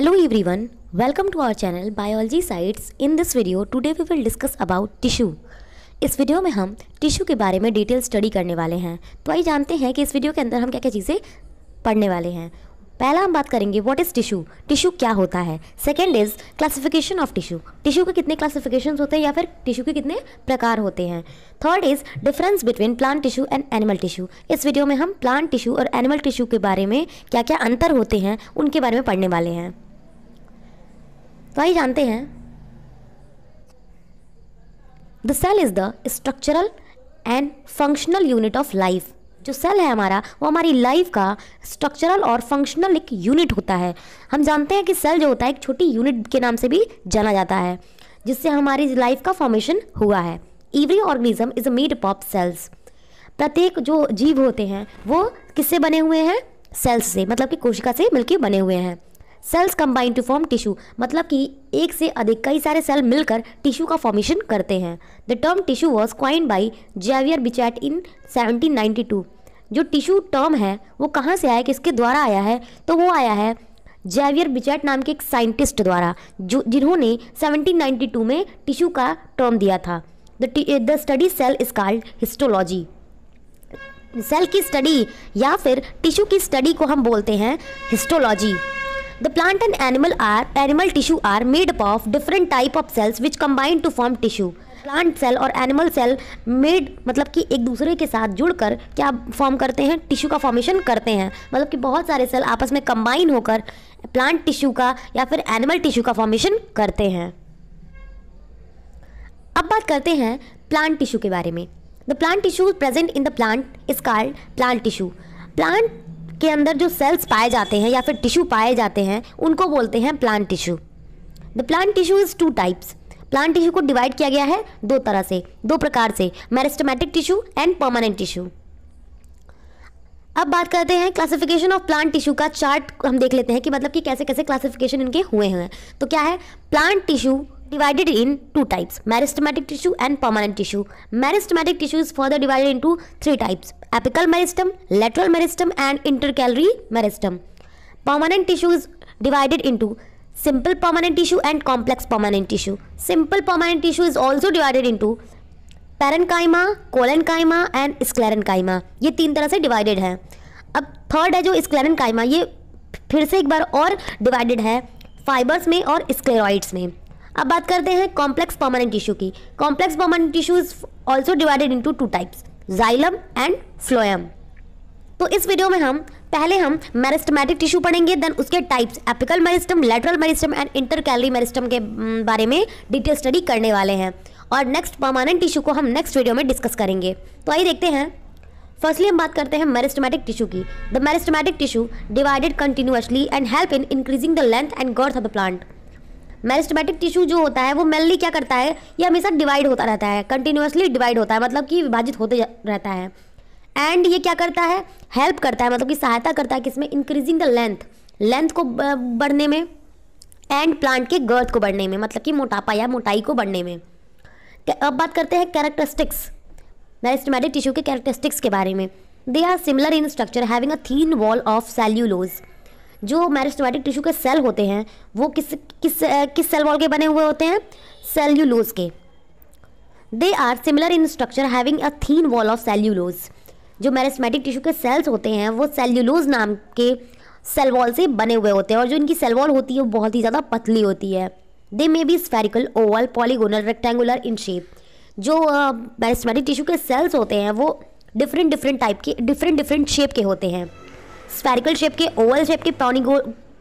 Hello everyone welcome to our channel biology sites in this video today we will discuss about tissue इस video में हम tissue के बारे में detail study करने वाले हैं तो आइए जानते हैं कि इस वीडियो के अंदर हम क्या क्या चीज़ें पढ़ने वाले हैं पहला हम बात करेंगे व्हाट इज़ टिश्यू टिश्यू क्या होता है second is classification of tissue tissue के कितने क्लासिफिकेशन होते हैं या फिर टिश्यू के कितने प्रकार होते हैं third is difference between plant tissue and animal tissue इस वीडियो में हम प्लांट टिश्यू और एनिमल टिश्यू के बारे में क्या क्या अंतर होते हैं उनके बारे में पढ़ने वाले हैं तो आइए जानते हैं the cell is the structural and functional unit of life जो सेल है हमारा वो हमारी लाइफ का स्ट्रक्चरल और फंक्शनल एक यूनिट होता है हम जानते हैं कि सेल जो होता है एक छोटी यूनिट के नाम से भी जाना जाता है जिससे हमारी लाइफ का फॉर्मेशन हुआ है every organism is made up of cells प्रत्येक जो जीव होते हैं वो किससे बने हुए हैं सेल्स से मतलब कि कोशिका से मिलकर बने हुए हैं cells combine to form tissue मतलब कि एक से अधिक कई सारे सेल मिलकर टिश्यू का फॉर्मेशन करते हैं the term tissue was coin by Xavier Bichat in 1792 जो टिश्यू टर्म है वो कहाँ से आया किसके द्वारा आया है तो वो आया है जेवियर बिचैट नाम के एक साइंटिस्ट द्वारा जो जिन्होंने 1792 में टिश्यू का टर्म दिया था the study cell is called histology cell की स्टडी या फिर टिश्यू की स्टडी को हम बोलते हैं histology The plant and animal are animal tissue are made up of different type of cells which combine to form tissue. Plant cell और animal cell made मतलब कि एक दूसरे के साथ जुड़कर क्या फॉर्म करते हैं टिश्यू का फॉर्मेशन करते हैं मतलब कि बहुत सारे सेल आपस में कंबाइन होकर प्लांट टिश्यू का या फिर एनिमल टिश्यू का फॉर्मेशन करते हैं अब बात करते हैं प्लांट टिश्यू के बारे में the plant tissue present in the plant is called plant tissue plant के अंदर जो सेल्स पाए जाते हैं या फिर टिश्यू पाए जाते हैं उनको बोलते हैं plant tissue the plant tissue is two types plant tissue को डिवाइड किया गया है दो तरह से दो प्रकार से meristematic tissue and permanent tissue अब बात करते हैं क्लासिफिकेशन ऑफ प्लांट टिश्यू का चार्ट हम देख लेते हैं कि मतलब कि कैसे कैसे क्लासिफिकेशन इनके हुए हैं तो क्या है plant tissue divided in two types meristematic tissue and permanent tissue meristematic tissue is further divided into three types apical meristem lateral meristem and intercalary meristem permanent tissue is divided into simple permanent tissue and complex permanent tissue simple permanent tissue is also divided into parenchyma colenchyma and sclerenchyma ye teen tarah se divided hai ab third hai jo sclerenchyma ye फिर से एक बार और divided है fibres में और स्क्लेरॉइड्स में अब बात करते हैं कॉम्प्लेक्स परमानेंट टिश्यू की complex permanent tissue is also divided into two types xylem and phloem तो इस वीडियो में हम पहले हम मेरिस्टमेटिक टिश्यू पढ़ेंगे देन उसके types apical meristem lateral meristem and intercalary meristem के बारे में डिटेल स्टडी करने वाले हैं और नेक्स्ट परमानेंट टिश्यू को हम नेक्स्ट वीडियो में डिस्कस करेंगे तो आइए देखते हैं फर्स्टली हम बात करते हैं मेरिस्टमेटिक टिश्यू की the meristematic tissue divided continuously and help in increasing the length and girth of the plant meristematic tissue जो होता है वो मेनली क्या करता है ये हमेशा डिवाइड होता रहता है कंटिन्यूसली डिवाइड होता है मतलब कि विभाजित होते रहता है एंड ये क्या करता है हेल्प करता है मतलब कि सहायता करता है किसमें इंक्रीजिंग द लेंथ लेंथ को बढ़ने में एंड प्लांट के गर्थ को बढ़ने में मतलब कि मोटापा या मोटाई को बढ़ने में अब बात करते हैं कैरेक्टरिस्टिक्स मेरिस्टमेटिक टिश्यू के कैरेक्टरिस्टिक्स के बारे में they are similar in structure having a thin wall of cellulose जो मैरिस्टोमेटिक टिश्यू के सेल होते हैं वो किस किस किस सेल वॉल के बने हुए होते हैं सेल्यूलोज के they are similar in structure having a thin wall of cellulose जो मैरिस्मेटिक टिश्यू के सेल्स होते हैं वो सेल्यूलोज नाम के सेल वॉल से बने हुए होते हैं और जो इनकी सेल वॉल होती है वो बहुत ही ज़्यादा पतली होती है they may be spherical oval polygonal rectangular in shape जो मैरिस्मेटिक टिश्यू के सेल्स होते हैं वो डिफरेंट डिफरेंट टाइप के डिफरेंट डिफरेंट शेप के होते हैं स्पेरिकल शेप के ओवल शेप के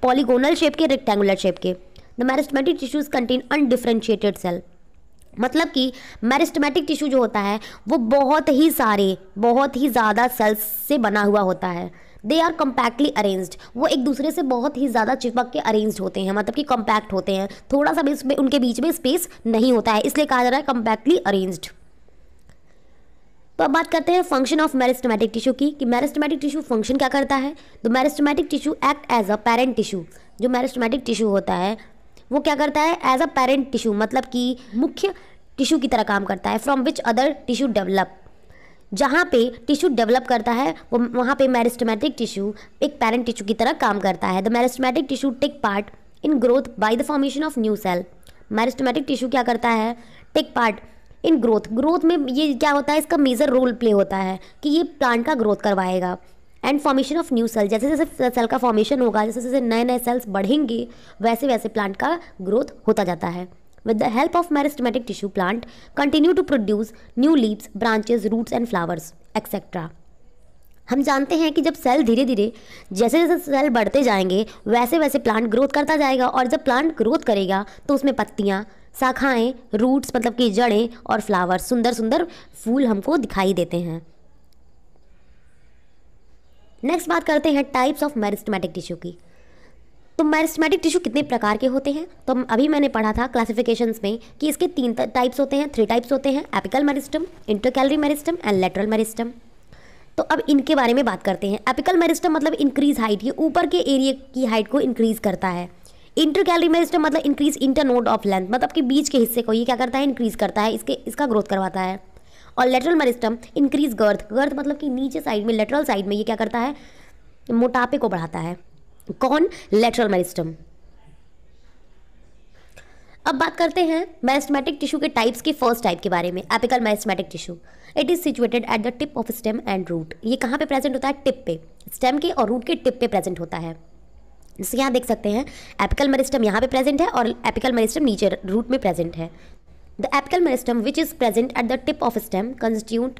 पॉलीगोनल शेप के रेक्टेंगुलर शेप के the meristematic tissues contain undifferentiated cell मतलब कि मैरिस्टमेटिक टिश्यू जो होता है वो बहुत ही सारे बहुत ही ज़्यादा सेल्स से बना हुआ होता है दे आर कम्पैक्टली अरेंज्ड वो एक दूसरे से बहुत ही ज़्यादा चिपक के अरेंज होते हैं मतलब कि कम्पैक्ट होते हैं थोड़ा सा भी उनके बीच में स्पेस नहीं होता है इसलिए कहा जा रहा है कम्पैक्टली अरेंज्ड तो अब बात करते हैं फंक्शन ऑफ मैरिस्टमेटिक टिश्यू की कि मैरिस्टमेटिक टिश्यू फंक्शन क्या करता है तो meristematic tissue act as a parent tissue जो मैरिस्टमेटिक टिश्यू होता है वो क्या करता है एज अ पेरेंट टिश्यू मतलब कि मुख्य टिश्यू की तरह काम करता है from which other tissue develop जहाँ पे टिश्यू डेवलप करता है वो वहाँ पे मैरिस्टमेटिक टिश्यू एक पेरेंट टिश्यू की तरह काम करता है the meristematic tissue take part in growth by the formation of new cell meristematic tissue क्या करता है take part in growth growth में ये क्या होता है इसका मेजर रोल प्ले होता है कि ये प्लांट का ग्रोथ करवाएगा and formation of new cell जैसे जैसे सेल का फॉर्मेशन होगा जैसे जैसे नए नए सेल्स बढ़ेंगे वैसे वैसे प्लांट का ग्रोथ होता जाता है with the help of meristematic tissue plant continue to produce new leaves branches roots and flowers etcetera हम जानते हैं कि जब सेल धीरे धीरे जैसे जैसे सेल बढ़ते जाएंगे वैसे वैसे प्लांट ग्रोथ करता जाएगा और जब प्लांट ग्रोथ करेगा तो उसमें पत्तियाँ शाखाएं रूट्स मतलब कि जड़ें और फ्लावर्स सुंदर सुंदर फूल हमको दिखाई देते हैं नेक्स्ट बात करते हैं टाइप्स ऑफ मैरिस्टमेटिक टिश्यू की तो मैरिस्टमेटिक टिश्यू कितने प्रकार के होते हैं तो अभी मैंने पढ़ा था क्लासिफिकेशन में कि इसके तीन टाइप्स होते हैं थ्री टाइप्स होते हैं apical meristem intercalary meristem and lateral meristem तो अब इनके बारे में बात करते हैं एपिकल मेरिस्टम मतलब इंक्रीज हाइट ये ऊपर के एरिए की हाइट को इंक्रीज करता है इंटर कैलरी मेरिस्टम मतलब increase internode of length मतलब कि बीच के हिस्से को ये क्या करता है इंक्रीज करता है इसके इसका ग्रोथ करवाता है और lateral meristem increase girth girth मतलब कि नीचे साइड में लेटरल साइड में ये क्या करता है मोटापे को बढ़ाता है कौन लेटरल मेरिस्टम अब बात करते हैं मैस्टमेटिक टिश्यू के टाइप्स के फर्स्ट टाइप के बारे में apical meristematic tissue it is situated at the tip of stem and root ये कहाँ पे प्रेजेंट होता है टिप पे स्टेम के और रूट के टिप पे प्रेजेंट होता है जैसे यहाँ देख सकते हैं एपिकल मेरिस्टम यहाँ पे प्रेजेंट है और एपिकल मेरिस्टम नीचे रूट में प्रेजेंट है the apical meristem which is present at the tip of stem constitute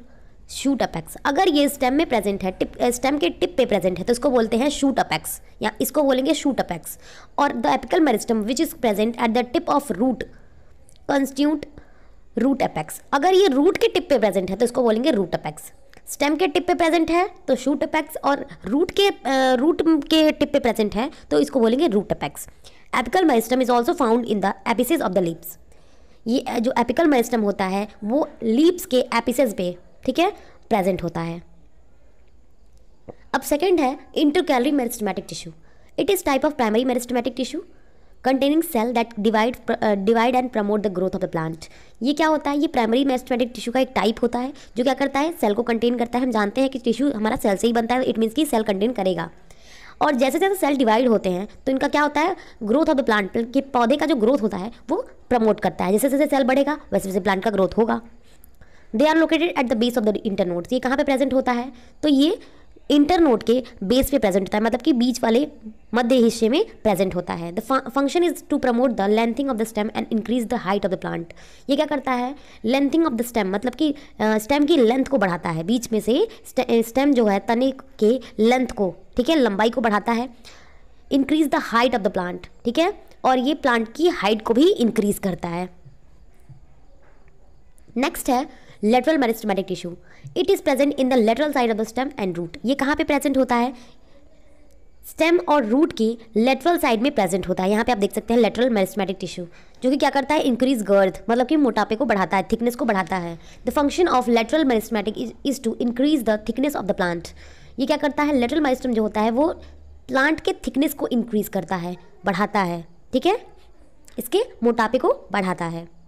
shoot apex अगर ये स्टेम में प्रेजेंट है टिप स्टेम के टिप पे प्रेजेंट है तो इसको बोलते हैं शूट अपैक्स या इसको बोलेंगे शूट अपैक्स और the apical meristem which is present at the tip of root constitute root apex अगर ये रूट के टिप पे प्रेजेंट है तो इसको बोलेंगे रूट अपैक्स स्टेम के टिप पे प्रेजेंट है तो शूट अपेक्स और रूट के रूट के टिप पे प्रेजेंट है तो इसको बोलेंगे root apex apical meristem is also found in the apices of the lips ये जो एपिकल माइस्टम होता है वो लिप्स के एपिसज पे ठीक है प्रेजेंट होता है अब सेकेंड है intercalary meristematic tissue it is type of primary meristematic tissue containing cell that divide divide and promote the growth of the plant ये क्या होता है ये प्राइमरी मेस्टोमेटिक टिश्यू का एक टाइप होता है जो क्या करता है सेल को कंटेन करता है हम जानते हैं कि टिश्यू हमारा सेल से ही बनता है इट मीन्स कि सेल कंटेन करेगा और जैसे जैसे सेल डिवाइड होते हैं तो इनका क्या होता है ग्रोथ ऑफ द प्लांट के पौधे का जो ग्रोथ होता है वो प्रमोट करता है जैसे जैसे सेल बढ़ेगा वैसे वैसे प्लांट का ग्रोथ होगा they are located at the base of the internodes ये कहाँ पे प्रेजेंट होता है तो ये इंटर नोट के बेस पे प्रेजेंट होता है मतलब कि बीच वाले मध्य हिस्से में प्रेजेंट होता है the function is to promote the lengthening of the stem and increase the height of the plant ये क्या करता है लेंथिंग ऑफ द स्टेम मतलब कि स्टेम uh, की लेंथ को बढ़ाता है बीच में से स्टेम जो है तने के लेंथ को ठीक है लंबाई को बढ़ाता है increase the height of the plant ठीक है और ये प्लांट की हाइट को भी इंक्रीज करता है नेक्स्ट है lateral meristematic tissue it is present in the lateral side of the stem and root ये कहाँ पे प्रेजेंट होता है स्टेम और रूट की लेटरल साइड में प्रेजेंट होता है यहाँ पे आप देख सकते हैं लेटरल मेरिस्टमेटिक टिश्यू जो कि क्या करता है इंक्रीज गर्थ मतलब कि मोटापे को बढ़ाता है थिकनेस को बढ़ाता है the function of lateral meristematic is to increase the thickness of the plant ये क्या करता है लेटरल मेरिस्टम जो होता है वो प्लांट के थिकनेस को इंक्रीज करता है बढ़ाता है ठीक है इसके मोटापे को बढ़ाता है